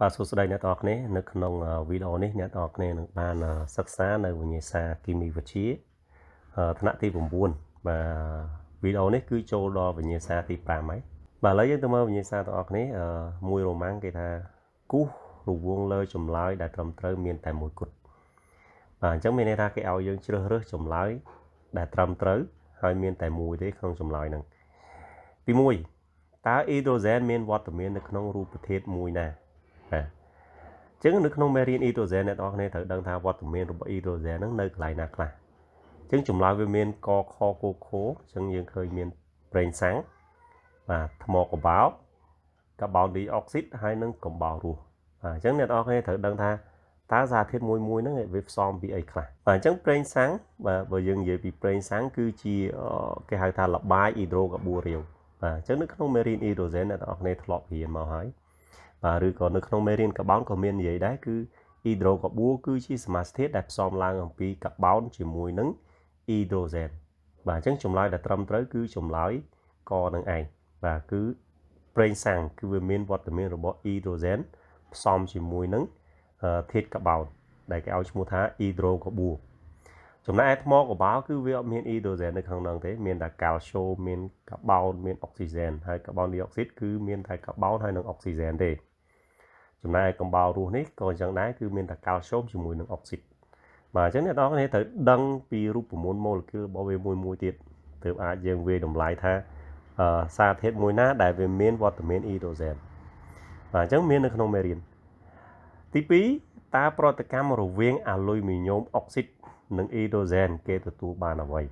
បាទសួស្តីអ្នកទាំងអស់គ្នានៅក្នុងវីដេអូនេះអ្នកទាំងអស់គ្នានឹងបានសិក្សានៅវិញ្ញាសាគីមីវិទ្យាថ្នាក់ទី9បាទវីដេអូនេះគឺចូលដល់វិញ្ញាសាទី5ហើយបាទឥឡូវយើងទៅមើលវិញ្ញាសាទាំងអស់គ្នាមួយរ៉ូម៉ាំងគេថាគូសរវងលើចម្លើយដែលត្រឹមត្រូវ មានតែមួយគត់បាទអញ្ចឹងមានន័យថាគេឲ្យយើងជ្រើសរើសចម្លើយដែលត្រឹមត្រូវហើយមានតែមួយទេក្នុងចម្លើយហ្នឹងទី1តើអ៊ីដ្រូសែនមានវត្តមាននៅក្នុងរូបធាតុមួយណាបាទអញ្ចឹងនៅក្នុងមេរៀន E to Z អ្នកនរគ្នាត្រូវដឹងថាវត្តមានរបស់ E to Z ហ្នឹងនៅកន្លែងណាខ្លះអញ្ចឹងចម្លើយវាមានកខគខអញ្ចឹងយើងឃើញមានប្រេងសាំងបាទថ្មកបោកកាបូនឌីអុកស៊ីតហើយនឹងកំបោររស់បាទអញ្ចឹងអ្នកនរគ្នាត្រូវដឹងថាតើសារធាតុមួយមួយហ្នឹងវាផ្សំពីអីខ្លះបាទអញ្ចឹងប្រេងសាំងបាទបើយើងនិយាយពីប្រេងសាំងគឺជាគេហៅថាលបាយអ៊ីដ្រូកាបូរាវបាទអញ្ចឹងនៅក្នុងមេរីនអ៊ីដ្រូសែនអ្នកនរគ្នាធ្លាប់រៀនមកហើយបាទឬក៏នៅក្នុងមេរៀនកបោនក៏មាននិយាយដែរគឺអ៊ីដ្រូកាបួគឺជាសមាសធាតុដែលផ្សំឡើងអំពីកាបោនជាមួយនឹងអ៊ីដ្រូសែនបាទអញ្ចឹងចម្លើយដែលត្រឹមត្រូវ គឺចម្លើយកនឹងឯងបាទគឺប្រេងសាំងគឺវាមានវត្តមានរបស់អ៊ីដ្រូសែនផ្សំជាមួយនឹងធាតុកាបោនដែលគេឲ្យឈ្មោះថាអ៊ីដ្រូកាបួចំណែកថ្មកបាល់គឺវាអត់មានអ៊ីដ្រូសែននៅខាងក្នុងទេមានតែកាល់ស្យូមមានកាបូនមានអុកស៊ីហ្សែនហើយកាបូនឌីអុកស៊ីតគឺមានតែកាបូនហើយនិងអុកស៊ីហ្សែនទេចំណែកកំបោររស់នេះក៏អញ្ចឹងដែរគឺមានតែកាល់ស្យូមជាមួយនឹងអុកស៊ីតបាទអញ្ចឹងអ្នកនរគ្នាត្រូវដឹងពីរូបមន្តម៉ូលេគុលរបស់វាមួយមួយទៀតទើបអាចយើងវាតម្លៃថាសារធាតុមួយណាដែលវាមានវត្តមានអ៊ីដ្រូសែនបាទអញ្ចឹងមាននៅក្នុងមេរៀនទី2តើប្រតិកម្មរវាងអាលុយមីញ៉ូមអុកស៊ីតនិងអ៊ីដ្រូសែនគេទទួលបានអ្វី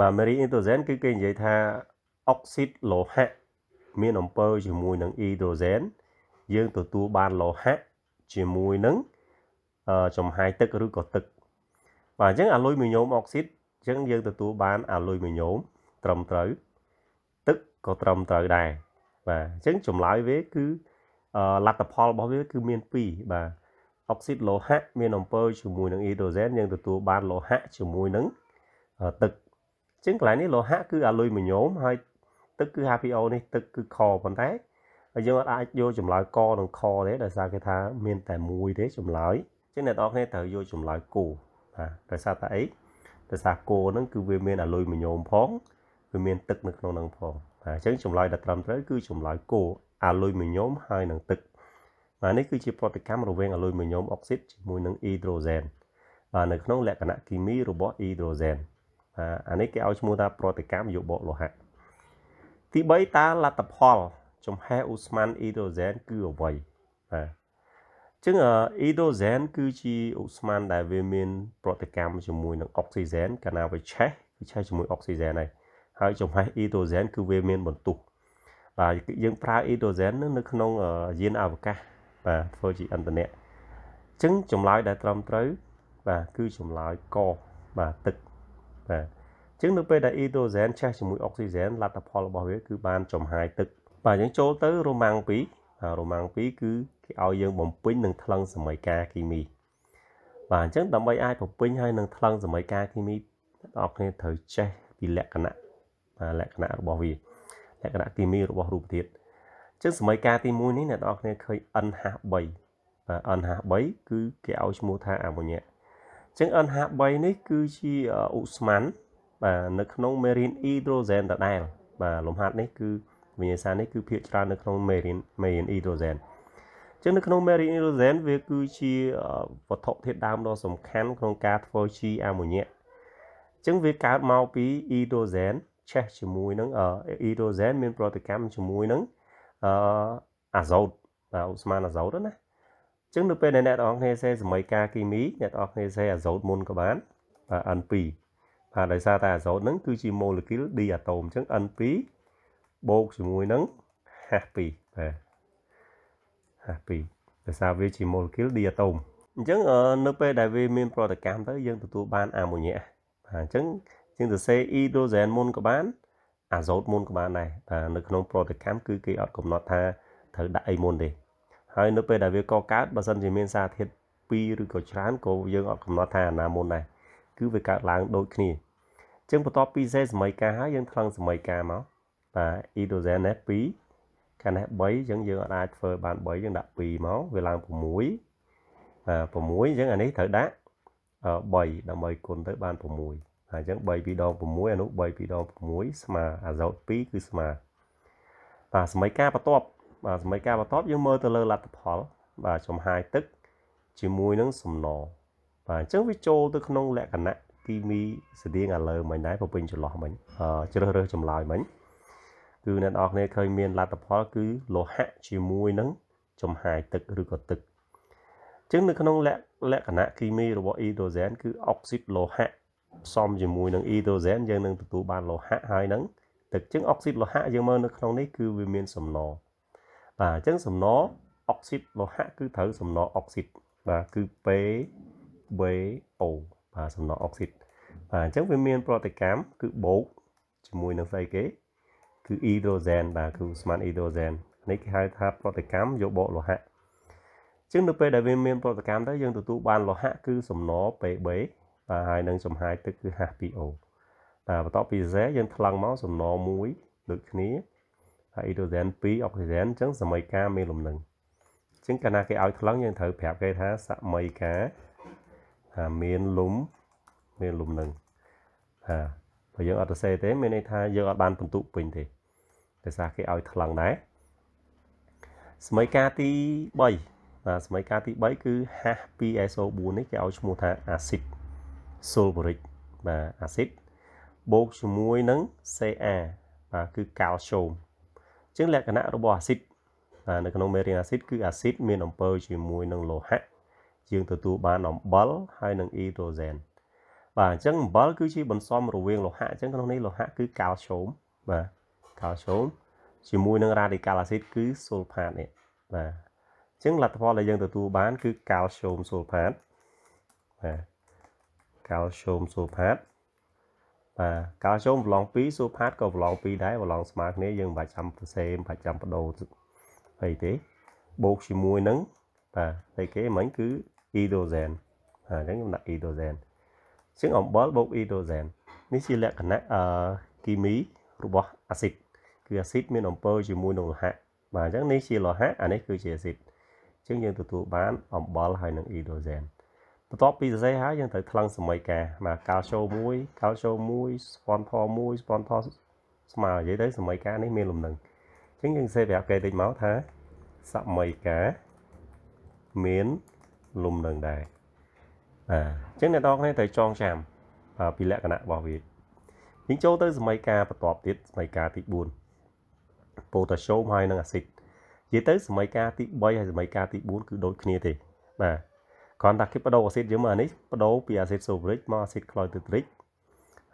បាទមេរីអ៊ីដ្រូសែនគឺគេនិយាយថាអុកស៊ីតលោហៈមានអំពើជាមួយនឹងអ៊ីដ្រូសែនយើងទទួលបានលោហៈជាមួយនឹងចំហាយទឹកឬក៏ទឹកបាទអញ្ចឹងអាលុយមីញ៉ូមអុកស៊ីតអញ្ចឹងយើងទទួលបានអាលុយមីញ៉ូមត្រឹមត្រូវទឹកក៏ត្រឹមត្រូវដែរបាទអញ្ចឹងចម្លើយវាគឺលទ្ធផលរបស់វាគឺមាន2បាទអុកស៊ីតលោហៈមានអំពើជាមួយនឹងអ៊ីដ្រូសែនយើងទទួលបានលោហៈជាមួយនឹងទឹកអញ្ចឹងកន្លែងនេះលោហៈគឺអាលុយមីញ៉ូមហើយទឹកគឺ HPO នេះទឹកគឺខប៉ុន្តែយើងអាចយកចម្លើយកនិងខទេដោយសារគេថាមានតែមួយទេចម្លើយអញ្ចឹងអ្នកនរគ្នាត្រូវយកចម្លើយគោបាទដោយសារតែអីដោយសារគោហ្នឹងគឺវាមានអាលុយមីញ៉ូមផងវាមានទឹកនៅក្នុងហ្នឹងផងបាទអញ្ចឹងចម្លើយដែលត្រឹមត្រូវគឺចម្លើយគោអាលុយមីញ៉ូមហើយនឹងទឹកបាទនេះគឺជាប្រតិកម្មរវាងអាលុយមីញ៉ូមអុកស៊ីតជាមួយនឹងអ៊ីដ្រូសែនបាទនៅក្នុងលក្ខណៈគីមីរបស់អ៊ីដ្រូសែនបាទអានេះគេឲ្យឈ្មោះថាប្រតិកម្មយោបកលោហៈទី3តើលទ្ធផលចំហេះអ៊ូស្មានអ៊ីដ្រូសែនគឺអ្វីបាទចឹងអ៊ីដូសែនគឺជាអ៊ូស្មានដែលវាមានប្រតិកម្មជាមួយនឹងអុកស៊ីសែនកាលណាវាឆេះវាឆេះជាមួយអុកស៊ីសែនហើយហើយចំហេះអ៊ីដូសែនគឺវាមានបន្ទុះបាទយើងប្រើអ៊ីដូសែននៅក្នុងយានអវកាសបាទធ្វើជាអន្តរៈអញ្ចឹងចម្លើយដែលត្រឹមត្រូវបាទគឺចម្លើយកបាទទឹកបាទអញ្ចឹងនៅពេលដែល hydrogen ឆេះជាមួយ oxygen លទ្ធផលរបស់វាគឺបានចំហាយទឹកបាទអញ្ចឹងចូលទៅរ៉ូម៉ាំង2រ៉ូម៉ាំង2គឺគេឲ្យយើងបំពេញនឹងថ្លឹងសមីការគីមីបាទអញ្ចឹងដើម្បីអាចបំពេញឲ្យនឹងថ្លឹងសមីការគីមីបងប្អូនត្រូវចេះពីលក្ខណៈលក្ខណៈរបស់វាលក្ខណៈគីមីរបស់រូបធាតុចឹងសម័យកាលទី1នេះអ្នកនរគ្នាឃើញ N53 បាទ N53 គឺគេឲ្យឈ្មោះថាអាម៉ូញ៉ាចឹង N53 នេះគឺជាអ៊ូស្មាន់បាទនៅក្នុង Marine Hydrogen ដដែលបាទលំហាត់នេះគឺវិញ្ញាសានេះគឺភាគច្រើននៅក្នុង Marine Marine Hydrogen ចឹងនៅក្នុង Marine Hydrogen វាគឺជាវត្ថុធាតុដើមដ៏សំខាន់ក្នុងការធ្វើជីអាម៉ូញ៉ាចឹងវាកើតមកពី Hydrogen ឆេះជាមួយនឹង Hydrogen មានប្រតិកម្មជាមួយនឹងអឺអាសូតបាទឧស្ម័នអាសូតណាអញ្ចឹងនៅពេលដែលអ្នកនរគ្នាសេសមីការគីមីអ្នកនរគ្នាសេអាសូតមុនក៏បានបាទ N2 បាទដោយសារតែអាសូតហ្នឹងគឺជា molecule di atom អញ្ចឹង N2 បូកជាមួយនឹង H2 បាទ H2 ដោយសារវាជា molecule di atom អញ្ចឹងនៅពេលដែលវាមានប្រតិកម្មទៅយើងទទួលបានអាម៉ូញ៉ាបាទអញ្ចឹងយើងសរសេរ hydrogen មុនក៏បានអាសូតមុនក៏បានដែរតែនៅក្នុងប្រតិកម្មគឺគេអត់កំណត់ថាត្រូវដាក់អីមុនទេហើយនៅពេលដែលវាកកើតបើសិនជាមានសារធាតុ2ឬក៏ច្រើនក៏យើងអត់កំណត់ថាអាណាមុនដែរគឺវាកើតឡើងដូចគ្នាអញ្ចឹងបន្ទាប់ពីសេសម័យកាហើយយើងថ្លឹងសម័យកាមកបាទ hydrogen នេះ2ខាងនេះ3អញ្ចឹងយើងអាចធ្វើបាន3យើងដាក់2មកវាឡើង6បាទ6អញ្ចឹងអានេះត្រូវដាក់3ដើម្បីគុណទៅបាន6អញ្ចឹង3 2ដង6អានោះ3 2ដង6ស្មើអាសោត2គឺស្មើបាទសមីការបន្ទាប់បាទសមីការបន្ទាប់យើងមើលទៅលើលទ្ធផលបាទចំហាយទឹកជាមួយនឹងសំណបាទអញ្ចឹងវាចូលទៅក្នុងលក្ខណៈគីមីស្តៀងអាលើមិញដែរពពេញចន្លោះមិញជ្រើសរើសចម្លើយមិញគឺអ្នកនរគ្នាឃើញមានលទ្ធផលគឺលោហៈជាមួយនឹងចំហាយទឹកឬក៏ទឹកអញ្ចឹងនៅក្នុងលក្ខណៈគីមីរបស់អ៊ីដ្រូសែនគឺអុកស៊ីតលោហៈផ្សំជាមួយនឹង hydrogen យើងនឹងទទួលបានលោហៈហើយនឹងទឹកចឹងអុកស៊ីតលោហៈយើងមើលនៅក្នុងនេះគឺវាមានសំណល់បាទអញ្ចឹងសំណល់អុកស៊ីតលោហៈគឺត្រូវសំណល់អុកស៊ីតបាទគឺ P B O បាទសំណល់អុកស៊ីតបាទអញ្ចឹងវាមានប្រតិកម្មគឺបូកជាមួយនឹងស្អីគេគឺ hydrogen បាទគឺស្មាន hydrogen នេះគេហៅថាប្រតិកម្មយកបូកលោហៈអញ្ចឹងនៅពេលដែលវាមានប្រតិកម្មទៅយើងទទួលបានលោហៈគឺសំណល់ Pb បាទហើយនឹងចំហាយទឹកគឺ H2O តែបន្ទាប់ពីសេយើងថ្លឹងមកសំណល់មួយដូចគ្នាហើយអ៊ីដ្រូសែន2អុកស៊ីសែនអញ្ចឹងសមីការមានលំនឹងអញ្ចឹងកាលណាគេឲ្យថ្លឹងយើងត្រូវប្រាប់គេថាសមីការថាមានលំមានលំនឹងថាបើយើងអត់សរសេរទេមានន័យថាយើងអត់បានបន្ទុកពេញទេតែសារគេឲ្យថ្លឹងដែរសមីការទី3បាទសមីការទី3គឺ H2SO4 នេះគេឲ្យឈ្មោះថាអាស៊ីត sulfuric បាទអាស៊ីតបូកជាមួយនឹង Ca បាទគឺកាល់ស្យូមអញ្ចឹងលក្ខណៈរបស់អាស៊ីតបាទនៅក្នុងមេរៀនអាស៊ីតគឺអាស៊ីតមានអំពើជាមួយនឹងលោហៈយើងទទួលបានអំបិលហើយនឹងអ៊ីដ្រូសែនបាទអញ្ចឹងអំបិលគឺជាបន្សំរវាងលោហៈអញ្ចឹងក្នុងនេះលោហៈគឺកាល់ស្យូមបាទកាល់ស្យូមជាមួយនឹងរ៉ាឌីកាល់អាស៊ីតគឺស៊ុលផាតនេះបាទអញ្ចឹងលទ្ធផលដែលយើងទទួលបានគឺកាល់ស្យូមស៊ុលផាតបាទកាល់ស្យូមសូផាតបាទកាល់ស្យូមប្រឡង2សូផាតក៏ប្រឡង2ដែរប្រឡងស្មើគ្នាយើងមិនបាច់ចាំប្រសេមិនបាច់ចាំបដូរអីទេបូកជាមួយនឹងបាទតែគេមិញគឺអ៊ីដូសែនអញ្ចឹងខ្ញុំដាក់អ៊ីដូសែនជាងអំបិលបូកអ៊ីដូសែននេះជាលក្ខណៈអឺគីមីរបស់អាស៊ីតគឺអាស៊ីតមានអំពើជាមួយនឹងលោហៈបាទអញ្ចឹងនេះជាលោហៈអានេះគឺជាអាស៊ីតអញ្ចឹងយើងទទួលបានអំបិលហើយនឹងអ៊ីដូសែនបន្ទាប់ពីសរសេរហើយយើងត្រូវថ្លឹងសមីការមកកាល់ស្យូ1កាល់ស្យូ1ស្ពាន់ផ1ស្ពាន់ផស្មើនិយាយទៅសមីការនេះមានលំនឹងអញ្ចឹងយើងសេប្រាប់គេតិចមកថាសមីការមានលំនឹងដែរបាទអញ្ចឹងអ្នកនរគ្នាត្រូវចងចាំពីលក្ខណៈរបស់វាយើងចូលទៅសមីការបន្ទាប់ទៀតសមីការទី4ប៉ូតាស្យូមហើយនឹងអាស៊ីតនិយាយទៅសមីការទី3ហើយសមីការទី4គឺដូចគ្នាទេបាទគ្រាន់តែគេបដូរអាស៊ីតយើងមកអានេះបដូរពីអាស៊ីតសូប្រិកមកអាស៊ីតក្លយទៅត្រិក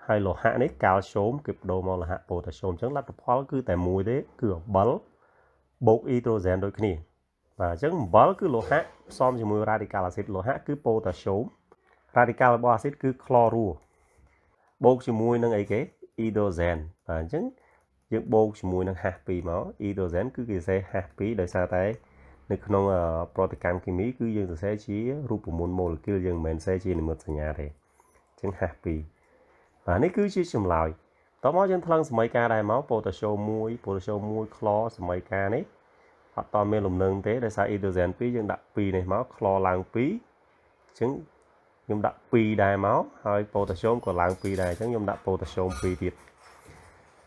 ហើយលោហៈនេះកាល់ស្យូមគេបដូរមកលោហៈប៉ូតាស្យូមអញ្ចឹងលទ្ធផលគឺតែមួយទេគឺអំបិលបូកអ៊ីដ្រូសែនដូចគ្នាបាទអញ្ចឹងអំបិលគឺលោហៈផ្សំជាមួយ radical acid លោហៈគឺ potassium radical របស់ acid គឺ chlorua បូកជាមួយនឹងអីគេ hydrogen បាទអញ្ចឹងយើងបូកជាមួយនឹង H2 មក hydrogen គឺគេសេ H2 ដោយសារតែនៅក្នុងប្រតិកម្មគីមីគឺយើងសរសេរជារូបមន្តម៉ូលេគុលយើងមិនមែនសរសេរជានិមិត្តសញ្ញាទេអញ្ចឹងហាស់ពីរបាទនេះគឺជាចម្លើយតោះមកយើងថ្លឹងសមីការដែរមកប៉ូតាស្យូម1ប៉ូតាស្យូម1ក្លសមីការនេះអត់តមានលំនឹងទេដោយសារអ៊ីដូសែន2យើងដាក់2នេះមកក្លឡើង2អញ្ចឹងខ្ញុំដាក់2ដែរមកហើយប៉ូតាស្យូមក៏ឡើង2ដែរអញ្ចឹងខ្ញុំដាក់ប៉ូតាស្យូម2ទៀត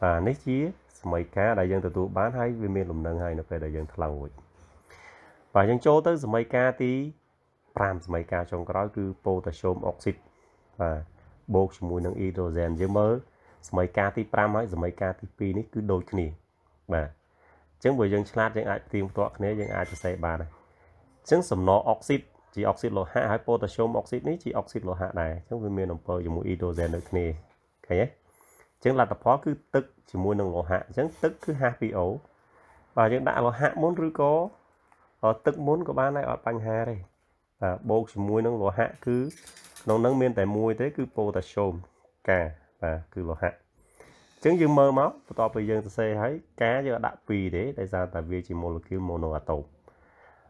បាទនេះជាសមីការដែលយើងទទួលបានហើយវាមានលំនឹងហើយនៅពេលដែលយើងថ្លឹងរួចបាទយើងចូលទៅសមីការទី5សមីការចុងក្រោយគឺប៉ូតាស្យូមអុកស៊ីតបាទបូកជាមួយនឹងអ៊ីដ្រូសែនយើងមើលសមីការទី5ហើយសមីការទី2នេះគឺដូចគ្នាបាទអញ្ចឹងបើយើងឆ្លាតយើងអាចផ្ទៀងផ្ទាត់គ្នាយើងអាចសរសេរបានហើយអញ្ចឹងសំណអុកស៊ីតជាអុកស៊ីតលោហៈហើយប៉ូតាស្យូមអុកស៊ីតនេះជាអុកស៊ីតលោហៈដែរអញ្ចឹងវាមានអំពើជាមួយអ៊ីដ្រូសែនដូចគ្នាឃើញទេចឹងលទ្ធផលគឺទឹកជាមួយនឹងលោហៈអញ្ចឹងទឹកគឺ H2O បាទយើងដាក់លោហៈមុនឬក៏ទឹកមុនក៏បានដែរអត់បញ្ហាទេបាទបូកជាមួយនឹងលោហៈគឺក្នុងនឹងមានតែមួយទេគឺប៉ូតាស្យូមកាបាទគឺលោហៈអញ្ចឹងយើងមើលមកបន្ទាប់ពីយើងសរសេរហើយកាយើងដាក់2ទេដោយសារតែវាជាម៉ូលេគុលម៉ូណូអាតូម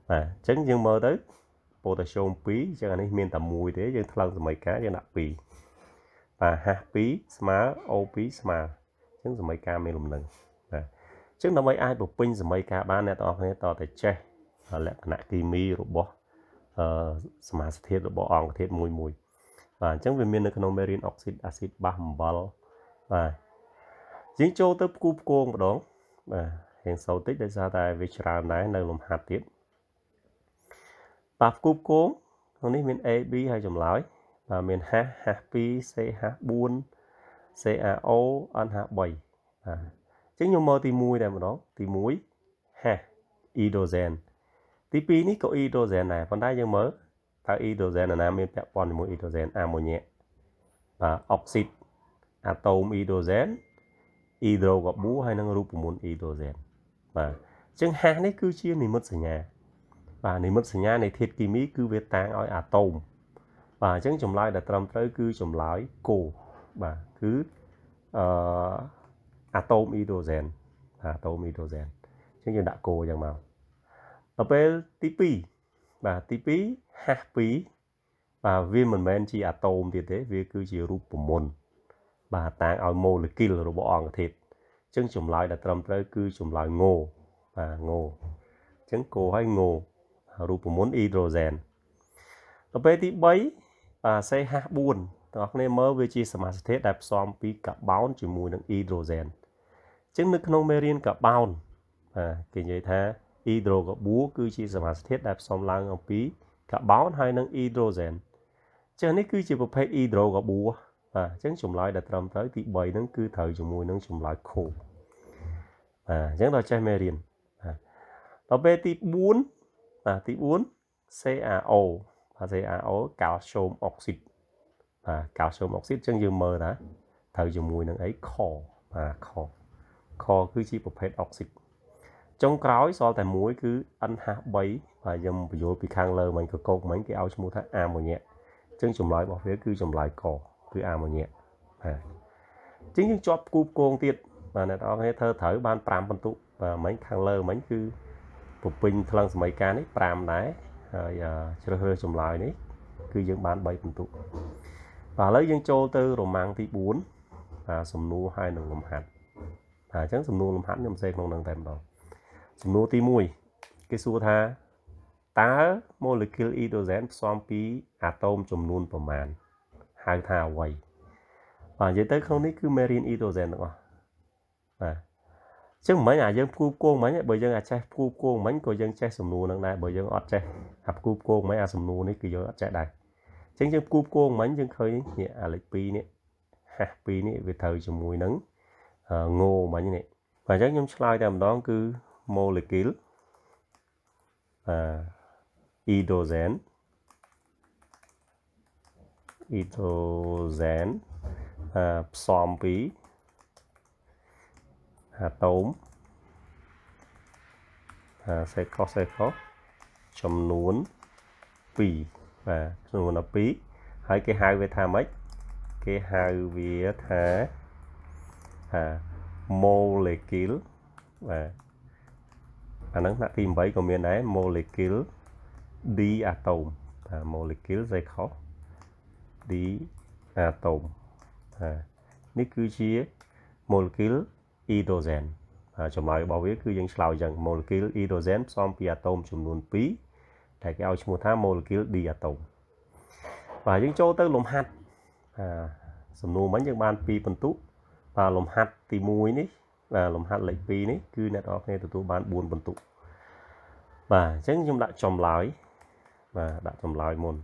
បាទអញ្ចឹងយើងមើលទៅប៉ូតាស្យូម2អញ្ចឹងអានេះមានតែមួយទេយើងថ្លឹងសមីកាយើងដាក់2បាទហាស់2ស្មើ O2 ស្មើអញ្ចឹងសមីកាមានលំនឹងបាទអញ្ចឹងដើម្បីអាចបំពេញសមីកាបានអ្នកទាំងអស់គ្នាតតែចេះលក្ខណៈគីមីរបស់សមាសធាតុរបស់អង្គធាតុមួយមួយបាទអញ្ចឹងវាមាននៅក្នុងមេរៀនអុកស៊ីតអាស៊ីតបាសអំបិលបាទយើងចូលទៅផ្គូផ្គងម្ដងបាទរៀងសូតិចដោយសារតែវាច្រើនដែរនៅលំហាត់ទៀតបាទផ្គូផ្គងក្នុងនេះមាន A B ហើយចម្លើយបាទមាន H H2 C H4 CaO NH3 បាទអញ្ចឹងខ្ញុំមើលទី1តែម្ដងទី1 H hydrogen ទី2នេះក៏អ៊ីដ្រូសែនដែរប៉ុន្តែយើងមើលតើអ៊ីដ្រូសែនណាមានពាក់ព័ន្ធជាមួយអ៊ីដ្រូសែនអាម៉ូញ៉ាបាទអុកស៊ីតអាតូមអ៊ីដ្រូសែនអ៊ីដ្រូកាបូហើយនឹងរូបមន្តអ៊ីដ្រូសែនបាទអញ្ចឹងហាសនេះគឺជានិមិត្តសញ្ញាបាទនិមិត្តសញ្ញានៃធាតុគីមីគឺវាតាំងឲ្យអាតូមបាទអញ្ចឹងចម្លើយដែលត្រឹមត្រូវគឺចម្លើយគោបាទគឺអឺអាតូមអ៊ីដ្រូសែនអាតូមអ៊ីដ្រូសែនអញ្ចឹងយើងដាក់គោយ៉ាងមកដល់ពេលទី2បាទទី2ហាស់2បាទវាមិនមែនជាអាតូមទៀតទេវាគឺជារូបមន្តបាទតាំងឲ្យម៉ូលេគុលរបស់អង្គធាតុអញ្ចឹងចម្លើយដែលត្រឹមត្រូវគឺចម្លើយងូបាទងូអញ្ចឹងគោឲ្យងូរូបមន្តអ៊ីដ្រូសែនដល់ពេលទី3បាទសេហាស់4បងប្អូនមើលវាជាសមាសធាតុដែលផ្សំពីកាបូនជាមួយនឹងអ៊ីដ្រូសែនអញ្ចឹងនៅក្នុងមេរៀនកាបូនបាទគេនិយាយថាអ៊ីដ្រូកាបូគឺជាសមាសធាតុដែលផ្សំឡើងអំពីកាបូនហើយនិងអ៊ីដ្រូសែនអញ្ចឹងនេះគឺជាប្រភេទអ៊ីដ្រូកាបូបាទអញ្ចឹងចម្លើយដែលត្រឹមត្រូវទី3ហ្នឹងគឺត្រូវជាមួយនឹងចម្លើយខូបាទអញ្ចឹងដល់ចេះមេរៀនបាទដល់ពេលទី4បាទទី4 CaO បាទ CaO កាល់ស្យូមអុកស៊ីតបាទកាល់ស្យូមអុកស៊ីតអញ្ចឹងយើងមើលថាត្រូវជាមួយនឹងអីខបាទខខគឺជាប្រភេទអុកស៊ីតចុងក្រោយសល់តែមួយគឺ N53 បើយើងបញ្យល់ពីខាងលើមិញកកោកមិញគេឲ្យឈ្មោះថាអាម៉ូញ៉ាក់អញ្ចឹងចម្លើយរបស់វាគឺចម្លើយកគឺអាម៉ូញ៉ាក់បាទអញ្ចឹងយើងជាប់គូផ្គងទៀតបាទអ្នកនរគ្នាធ្វើត្រូវបាន5បន្ទុកបាទមិញខាងលើមិញគឺពពេញថ្លឹងសម័យកាលនេះ5ដែរហើយជ្រើសរើសចម្លើយនេះគឺយើងបាន3បន្ទុកបាទឥឡូវយើងចូលទៅរមាំងទី4បាទសំណួរហើយនឹងលំហាត់បាទអញ្ចឹងសំណួរលំហាត់ខ្ញុំសេក្នុងនឹងតែម្ដងសំណួរទី1គេសួរថាតើ molecule hydrogen ផ្សំពីអាតូមចំនួនប្រមាណហៅថាអ្វីបាទនិយាយទៅក្នុងនេះគឺ marine hydrogen ទាំងអស់បាទចឹងមិញអាយើងគូបគងមិញបើយើងអាចចេះគូបគងមិញក៏យើងចេះសំណួរនឹងដែរបើយើងអត់ចេះអាគូបគងមិញអាសំណួរនេះគឺយើងអត់ចេះដែរចឹងយើងគូបគងមិញយើងឃើញនេះអាលេខ2នេះហាស់2នេះវាត្រូវជាមួយនឹងងោមិញនេះបាទអញ្ចឹងខ្ញុំឆ្លើយតែម្ដងគឺ molecule là hydrogen hydrogen à, psom pí hạt à, tôm à, sẽ có sẽ có chấm nuốn pì và chấm nuốn là pí hãy cái hai về tham ấy, cái hai về thà à, molecule và អាហ្នឹងថ្នាក់ទី8ក៏មានដែរ molecule d atom ថា molecule សេខុស d atom ថានេះគឺជា molecule hydrogen ចម្លើយរបស់វាគឺយើងឆ្លើយយ៉ាង molecule hydrogen ផ្សំពីអាតូមចំនួន2ដែលគេឲ្យឈ្មោះថា molecule d atom បាទយើងចូលទៅលំហាត់សំណួរមិញយើងបាន2បន្ទុកបាទលំហាត់ទី1នេះលំហាត់លេខ2នេះគឺអ្នកនរគ្នាទទួលបាន4បន្ទុកបាទអញ្ចឹងខ្ញុំដាក់ចំឡើយបាទដាក់ចំឡើយមុន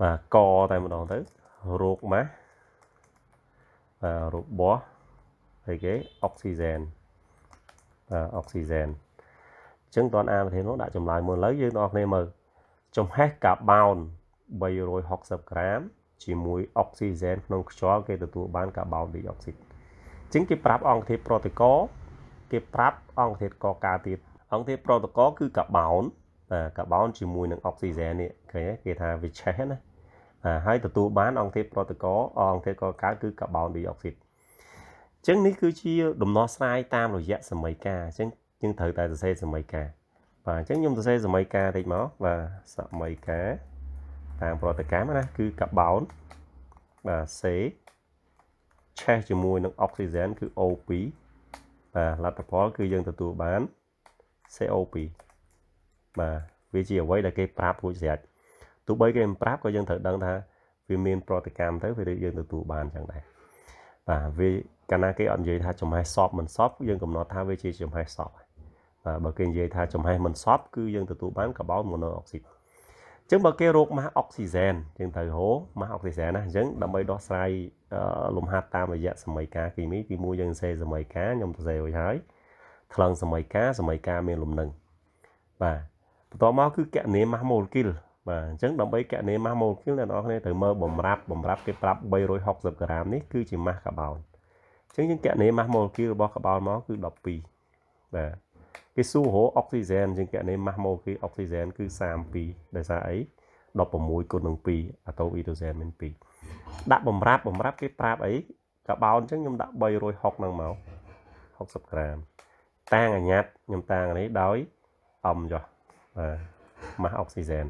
បាទកតែម្ដងទៅរោគម៉ាស់បាទរបស់អីគេអុកស៊ីហ្សែនបាទអុកស៊ីហ្សែនអញ្ចឹងតនអាប្រធាននោះដាក់ចំឡើយមុនឡើយយើងបងប្អូនមើលចំហេះកាបោន360ក្រាមជាមួយអុកស៊ីហ្សែនក្នុងខ្យល់គេទទួលបានកាបោនឌីអុកស៊ីតចឹងគេប្រាប់អង្គធាតុប្រតិកគេប្រាប់អង្គធាតុកកាទៀតអង្គធាតុប្រតិកគឺកាបោនកាបោនជាមួយនឹងអុកស៊ីហ្សែននេះឃើញគេថាវាឆេះណាហើយទទួលបានអង្គធាតុប្រតិកអង្គធាតុកកើតគឺកាបោនឌីអុកស៊ីតចឹងនេះគឺជាដំណោះស្រាយតាមរយៈសមីការចឹងចឹងត្រូវតែសរសេរសមីការបាទអញ្ចឹងខ្ញុំសរសេរសមីការតិចមកបាទសមីការតាមប្រតិកម្មណាគឺកាបោនបាទសេឆេះជាមួយនឹងអុកស៊ីហ្សែនគឺ O2 បាទលទ្ធផលគឺយើងទទួលបាន CO2 បាទវាជាអ្វីដែលគេប្រាប់រួចស្រេចទោះបីគេមិនប្រាប់ក៏យើងត្រូវដឹងថាវាមានប្រតិកម្មទៅវាយើងទទួលបានចឹងដែរបាទវាកាលណាគេអត់និយាយថាចំហេះសពមិនសពយើងកំណត់ថាវាជាចំហេះសពបាទបើគេនិយាយថាចំហេះមិនសពគឺយើងទទួលបានកបោលម៉ូណូអុកស៊ីតចឹងបើគេរកម៉ាស់អុកស៊ីហ្សែនចឹងត្រូវហូម៉ាស់អុកស៊ីហ្សែនណាអញ្ចឹងដើម្បីដោះស្រាយលំហាត់តាមរយៈសមីការគីមីទីមួយយើងសេសមីការខ្ញុំទៅសេរួចហើយថ្លឹងសមីការសមីការមានលំនឹងបាទបន្ទាប់មកគឺកណនីម៉ាស់ម៉ូលេគុលបាទអញ្ចឹងដើម្បីកណនីម៉ាស់ម៉ូលេគុលអ្នកនរគ្នាត្រូវមើលបំរាប់បំរាប់គេប្រាប់360ក្រាមនេះគឺជាម៉ាស់កាបោនអញ្ចឹងយើងកណនីម៉ាស់ម៉ូលេគុលរបស់កាបោនមកគឺ12បាទគេសួររកអុកស៊ីហ្សែនជាងកណីម៉ាស់ម៉ូគេអុកស៊ីហ្សែនគឺ32ដោយសារអី16គុណនឹង2អាតូអ៊ីតូហ្សែនមាន2ដាក់បំរាប់បំរាប់គេប្រាប់អីកបោនអញ្ចឹងខ្ញុំដាក់360នឹងមក60ក្រាមតាងអាញាត់ខ្ញុំតាងនេះដោយអំចុះបាទម៉ាស់អុកស៊ីហ្សែន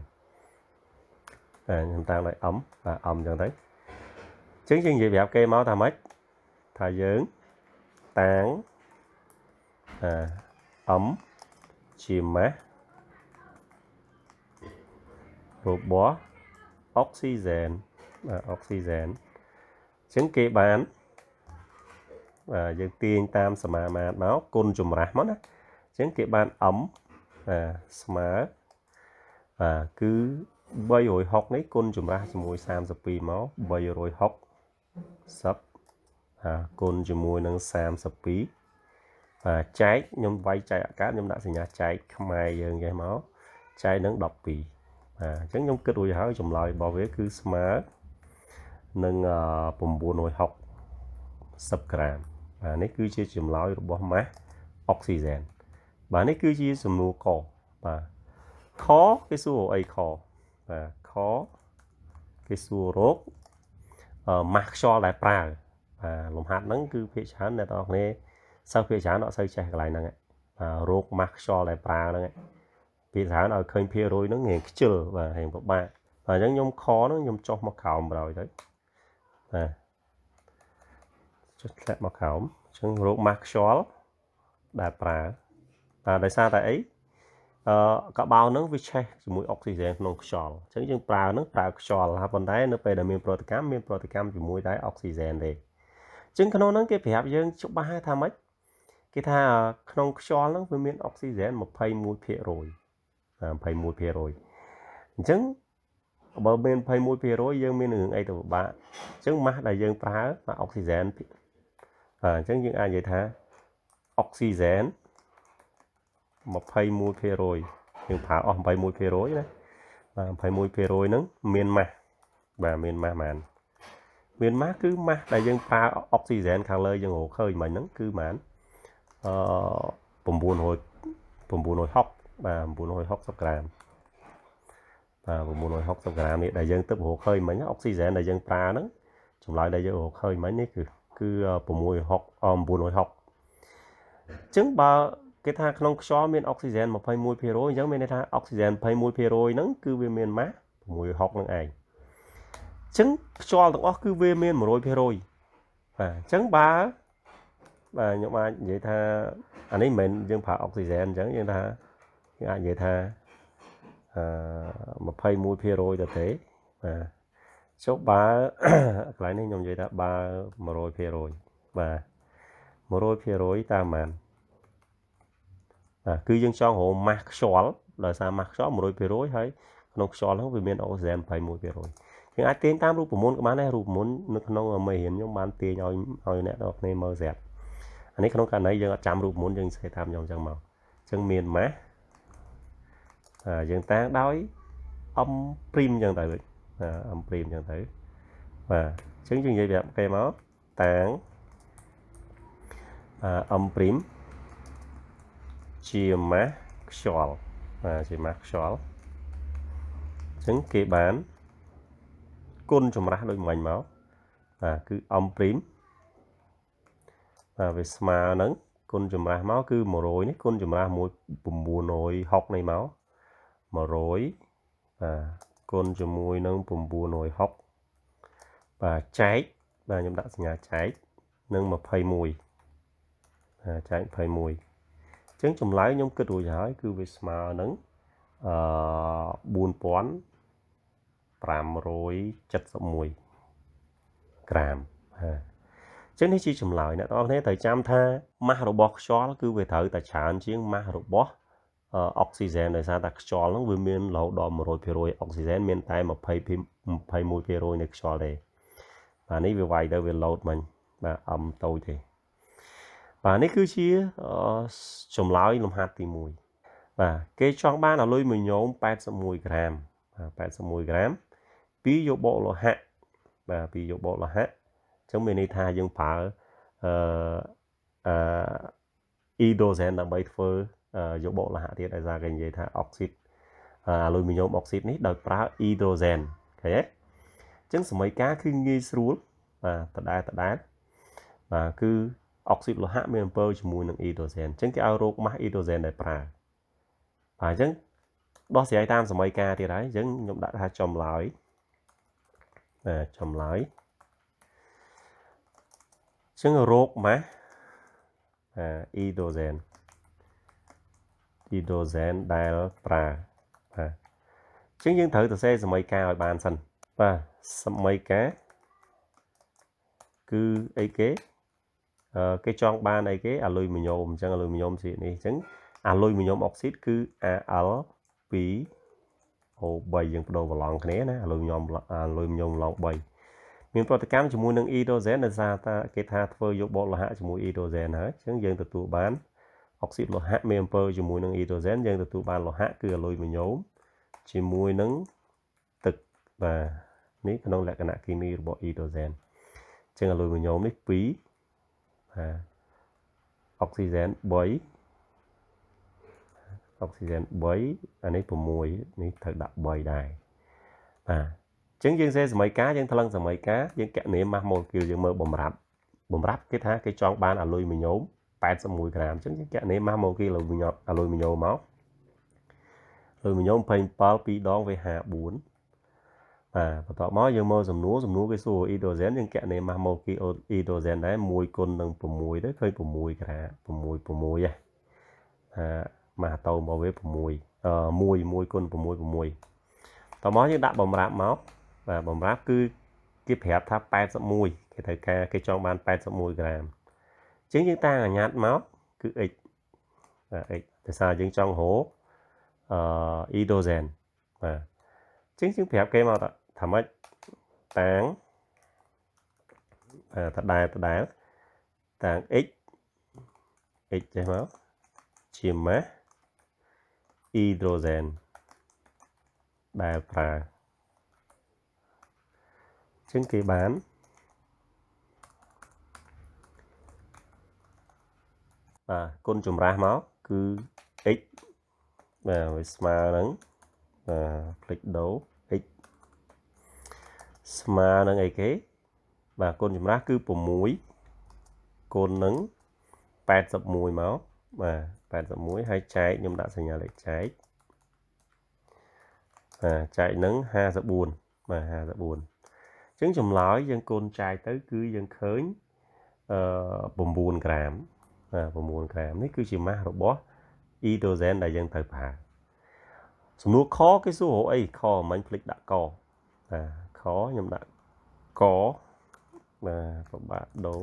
បាទខ្ញុំតាងដោយអំបាទអំអញ្ចឹងទៅអញ្ចឹងយើងនិយាយប្រាប់គេមកថាម៉េចថាយើងតាងអឺអំជាមេសរបស់អុកស៊ីហ្សែនបាទអុកស៊ីហ្សែនអញ្ចឹងគេបានបាទយើងទាញតាមសមាមាត្រមកគុណចម្រាស់មកណាអញ្ចឹងគេបានអំបាទស្មើបាទគឺ360នេះគុណចម្រាស់ជាមួយ32មក360 10គុណជាមួយនឹង32ចែកខ្ញុំវាយចែកអាកាសខ្ញុំដាក់សញ្ញាចែកខ្មែរយើងចេះមកចែកនឹង12បាទអញ្ចឹងខ្ញុំគិតរួចហើយចម្លើយរបស់វាគឺស្មើនឹង960ក្រាមបាទនេះគឺជាចម្លើយរបស់ម៉ាស់អុកស៊ីសែនបាទនេះគឺជាសំណួរកបាទខគេសួរអីខបាទខគេសួររោគម៉ាស់ខ្យល់ដែលប្រើបាទលំហាត់ហ្នឹងគឺភាគច្រើនអ្នកនរគ្នាសិស្សភាគច្រើនអត់សូវចេះកន្លែងហ្នឹងបាទរោគម៉ាស់ខ្យល់ដែលប្រើហ្នឹងភាគច្រើនឲ្យឃើញភារុយហ្នឹងងាយខ្ជិលបាទហេងពិបាកបាទអញ្ចឹងខ្ញុំខហ្នឹងខ្ញុំចុះមកក្រោមបណ្ដោយទៅបាទចុះធ្លាក់មកក្រោមអញ្ចឹងរោគម៉ាស់ខ្យល់ដែលប្រើបាទដោយសារតែអីអឺកបោហ្នឹងវាឆេះជាមួយអុកស៊ីហ្សែនក្នុងខ្យល់អញ្ចឹងយើងប្រើហ្នឹងប្រើខ្យល់ហើយប៉ុន្តែនៅពេលដែលមានប្រតិកម្មមានប្រតិកម្មជាមួយតែអុកស៊ីហ្សែនទេអញ្ចឹងក្នុងហ្នឹងគេប្រាប់យើងច្បាស់ថាម៉េចគេថាក្នុងខ្យល់ហ្នឹងវាមានអុកស៊ីហ្សែន21% 21%អញ្ចឹងបើមាន21%យើងមានរឿងអីទៅពិបាកអញ្ចឹងម៉ាស់ដែលយើងប្រើម៉ាស់អុកស៊ីហ្សែនអញ្ចឹងយើងអាចនិយាយថាអុកស៊ីហ្សែន21%យើងប្រើអស់21%ណាបាទ21%ហ្នឹងមានម៉ាស់បាទមានម៉ាស់ហ្មងមានម៉ាស់គឺម៉ាស់ដែលយើងប្រើអុកស៊ីហ្សែនខាងលើយើងរកឃើញមិញហ្នឹងគឺហ្មងអឺ900 960បាទ960ក្រាមបាទ960ក្រាមនេះដែលយើងទៅរកឃើញមិញអុកស៊ីហ្សែនដែលយើងប្រើហ្នឹងចម្លើយដែលយើងរកឃើញមិញនេះគឺគឺ660អ960អញ្ចឹងបើគេថាក្នុងខ្យល់មានអុកស៊ីហ្សែន21%អញ្ចឹងមានន័យថាអុកស៊ីហ្សែន21%ហ្នឹងគឺវាមានម៉ាស់660ហ្នឹងឯងអញ្ចឹងខ្យល់ទាំងអស់គឺវាមាន100%បាទអញ្ចឹងបើបាទខ្ញុំអាចនិយាយថាអានេះមិនមែនយើងប្រើអុកស៊ីហ្សែនអញ្ចឹងយើងថាយើងអាចនិយាយថាអឺ21%ទៅទេបាទចុះបើកន្លែងនេះខ្ញុំនិយាយថាបើ100%បាទ100%តាមបានបាទគឺយើងចង់រកម៉ាស់ខ្យល់ដោយសារម៉ាស់ខ្យល់100%ហើយក្នុងខ្យល់ហ្នឹងវាមានអូសែន21%យើងអាចទាញតាមរូបមន្តក៏បានដែររូបមន្តនៅក្នុងមេរៀនខ្ញុំបានទាញឲ្យឲ្យអ្នកនរគ្នាមើលស្រាប់អានេះក្នុងករណីយើងអត់ចាំរូបមុនយើងសេតាមខ្ញុំអញ្ចឹងមកអញ្ចឹងមានម៉ាស់យើងតាំងដោយអំព្រីមអញ្ចឹងទៅវិញអំព្រីមអញ្ចឹងទៅបាទអញ្ចឹងយើងនិយាយប្រាប់គេមកតាំងអំព្រីមជាម៉ាស់ខ្យល់បាទជាម៉ាស់ខ្យល់អញ្ចឹងគេបានគុណចម្រាស់ដូចមិញមកបាទគឺអំព្រីមវាស្មើនឹងគុណចម្រាស់មកគឺ100នេះគុណចម្រាស់មួយ960នេះមក100បាទគុណជាមួយនឹង960បាទចែកបាទខ្ញុំដាក់សញ្ញាចែកនឹង21បាទចែក21អញ្ចឹងចម្លើយខ្ញុំគិតរួចហើយគឺវាស្មើនឹងអឺ4571ក្រាមបាទចឹងនេះជាចម្លើយអ្នកទាំងអស់គ្នាត្រូវចាំថាម៉ាស់របស់ខ្យល់គឺវាត្រូវតែច្រើនជាងម៉ាស់របស់អុកស៊ីហ្សែនដោយសារតែខ្យល់ហ្នឹងវាមានរហូតដល់100%អុកស៊ីហ្សែនមានតែ20 21%នៃខ្យល់ទេបាទនេះវាវាយទៅវាលោតមិញបាទអំតូចទេបាទនេះគឺជាចម្លើយលំហាត់ទី1បាទគេចង់បានអាលុយមួយញោម81ក្រាមបាទ81ក្រាមពីយោបកលោហៈបាទពីយោបកលោហៈចឹងមានន័យថាយើងប្រើអឺអឺ e-dozen ដើម្បីធ្វើយកបកលហៈទៀតឯសារគេនិយាយថាអុកស៊ីតអាលុយមីញ៉ូមអុកស៊ីតនេះដោយប្រើ e-dozen ឃើញទេអញ្ចឹងសម័យកាគឺងាយស្រួលបាទដដែលដដែលបាទគឺអុកស៊ីតលោហៈមានអំពើជាមួយនឹង e-dozen អញ្ចឹងគេឲ្យរោគម៉ាស់ e-dozen ដែលប្រើបាទអញ្ចឹងដោះស្រាយតាមសម័យកាទៀតហើយអញ្ចឹងខ្ញុំដាក់ថាចំឡើយបាទចំឡើយចឹងរោគម៉ាស់អាអ៊ីដូសែនអ៊ីដូសែនដែលប្រើបាទចឹងយើងត្រូវទៅសេសមីការឲ្យបានសិនបាទសមីការគឺអីគេគេចង់បានអីគេអាលុយមីញ៉ូមអញ្ចឹងអាលុយមីញ៉ូមស្រីនេះអញ្ចឹងអាលុយមីញ៉ូមអុកស៊ីតគឺ Al2O3 យើងបដូរប្រឡងគ្នាណាអាលុយមីញ៉ូមអាលុយមីញ៉ូមឡង3មានប្រតិកម្មជាមួយនឹង hydrogen ដែលថាគេថាធ្វើយកបកលោហៈជាមួយ hydrogen ហើយអញ្ចឹងយើងទទួលបានអុកស៊ីតលោហៈមានអំពើជាមួយនឹង hydrogen យើងទទួលបានលោហៈគឺអាលុយមីញ៉ូមជាមួយនឹងទឹកបាទនេះក្នុងលក្ខណៈគីមីរបស់ hydrogen អញ្ចឹងអាលុយមីញ៉ូមនេះ2បាទអុកស៊ីហ្សែន3អុកស៊ីហ្សែន3អានេះ6នេះត្រូវដាក់3ដែរបាទចឹងយើងសេសម័យកាយើងថ្លឹងសម័យកាយើងកណនាម៉ាស់ម៉ូលេគុលយើងមើលបំរាប់បំរាប់គេថាគេចង់បានអាលុយមីញ៉ូម81ក្រាមចឹងយើងកណនាម៉ាស់ម៉ូលេគុលអាលុយមីញ៉ូមមកអាលុយមីញ៉ូម27 2ដងវា54បាទបន្តមកយើងមើលសំណួរសំណួរគេសួរអ៊ីដ្រូសែនយើងកណេម៉ាស់ម៉ូគីអូអ៊ីដ្រូសែនដែរ1គុណនឹង6ទៅឃើញ6ក្រា6 6ហ៎អាម៉ាស់តោមកវា6 1 1គុណ6 6បន្តមកយើងដាក់បំរាប់មកបាទបំរាប់គឺគេប្រាប់ថា81គេត្រូវការគេចង់បាន81ក្រាមអញ្ចឹងយើងតាំងអាញាត់មកគឺ x បាទ x ដោយសារយើងចង់រកអឺ edozen បាទអញ្ចឹងយើងប្រាប់គេមកថាថាម៉េចតាំងបាទដដែលដដែលតាំង x x ចេះមកជាម៉ាស់ hydrogen ដែលប្រើជាងគេបានបាទគុណចម្រាស់មកគឺ x បាទវាស្មើនឹងបាទផ្លេចដូ x ស្មើនឹងអីគេបាទគុណចម្រាស់គឺ6គុណនឹង81មកបាទ81ហើយចែកខ្ញុំដាក់សញ្ញាលេខចែកបាទចែកនឹង54បាទ54ចឹងចម្លើយយើងកូនចាយទៅគឺយើងឃើញអឺ9ក្រាម9ក្រាមនេះគឺជាម៉ាស់របស់ hydrogen ដែលយើងត្រូវប្រើសំណួរខគេសួរអីខមិញភ្លេចដាក់កបាទខខ្ញុំដាក់កបាទប្របាទដូ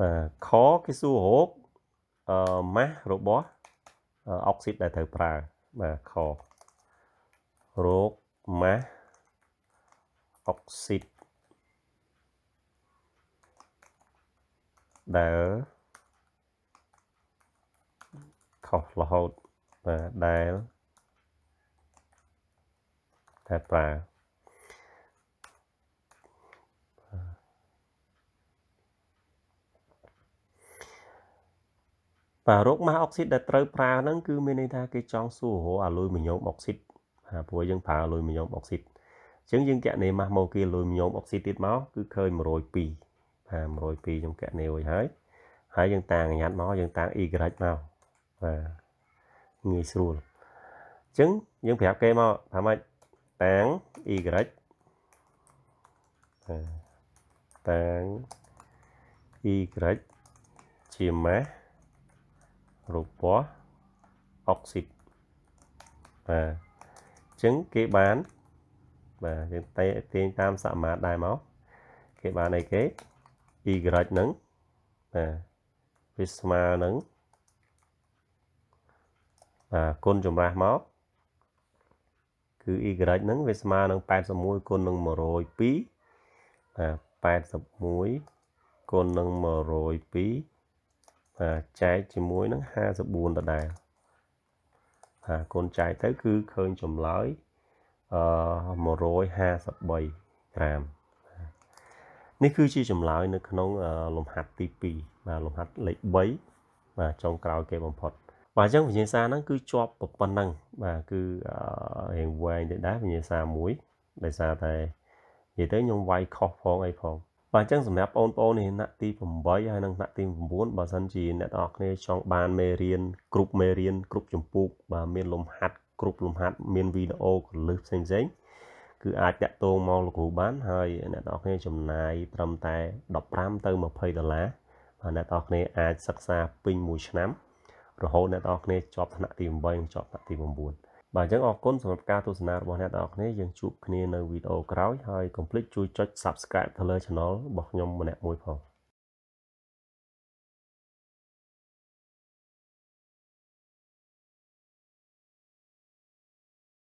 បាទខគេសួររកអឺម៉ាស់របស់អុកស៊ីតដែលត្រូវប្រើបាទខរោគស៊ីតដែលខុសរហូតបាទដែលតែប្រើបាទរោគម៉ាស់អុកស៊ីតដែលត្រូវប្រើហ្នឹងគឺមានន័យថាគេចង់សួររោអាលុយមីញ៉ូមអុកស៊ីតព្រោះយើងប្រើអាលុយមីញ៉ូមអុកស៊ីតអញ្ចឹងយើងកណេម៉ាស់ម៉ូគីលុយញោមអុកស៊ីទៀតមកគឺឃើញ102បាទ102ខ្ញុំកណេរួចហើយហើយយើងតាំងអាញាត់មកយើងតាំង y មកបាទងាយស្រួលអញ្ចឹងយើងប្រាប់គេមកថាម៉េចតាំង y តាំង y ជាម៉ាស់រូបពណ៌អុកស៊ីតបាទអញ្ចឹងគេបាន1បាទយើងទាញតាមសមាដែរមកគេបានអីគេ y ហ្នឹងបាទវាស្មើនឹងបាទគុណចម្រាស់មកគឺ y ហ្នឹងវាស្មើនឹង81គុណនឹង102បាទ81គុណនឹង102បាទចែកជាមួយនឹង54ដដែលបាទគុណចែកទៅគឺឃើញចម្លើយ1 153ក្រាមនេះគឺជាចម្លើយនៅក្នុងលំហាត់ទី2បាទលំហាត់លេខ3បាទចុងក្រោយគេបំផុតបាទអញ្ចឹងវិញ្ញាសាហ្នឹងគឺជាប់ប៉ុណ្ណឹងបាទគឺរៀងវែងទៅដែរវិញ្ញាសាមួយដោយសារតែនិយាយទៅខ្ញុំវាយខុសផងអីផងបាទអញ្ចឹងសម្រាប់បងប្អូននេះថ្នាក់ទី8ហើយនិងថ្នាក់ទី9បើសិនជាអ្នកទាំងអស់គ្នាចង់បានមេរៀនគ្រប់មេរៀនគ្រប់ចម្ពោះបាទមាន លំហាត់គ្រប់លំហាត់មានវីដេអូកលឹះផ្សេងផ្សេងគឺអាចតាក់ទងមកលោកគ្រូបានហើយអ្នកនរគ្នាចំណាយត្រឹមតែ15ទៅ20ដុល្លារហើយអ្នកនរគ្នាអាចសិក្សាពេញមួយឆ្នាំរហូតអ្នកនរគ្នាជាប់ថ្នាក់ទី8និងជាប់ថ្នាក់ទី9បាទអញ្ចឹងអរគុណសម្រាប់ការទស្សនារបស់អ្នកទាំងអស់គ្នាយើងជួបគ្នានៅវីដេអូក្រោយហើយកុំភ្លេចជួយចុច Subscribe ទៅលើ Channel របស់ខ្ញុំម្នាក់មួយផង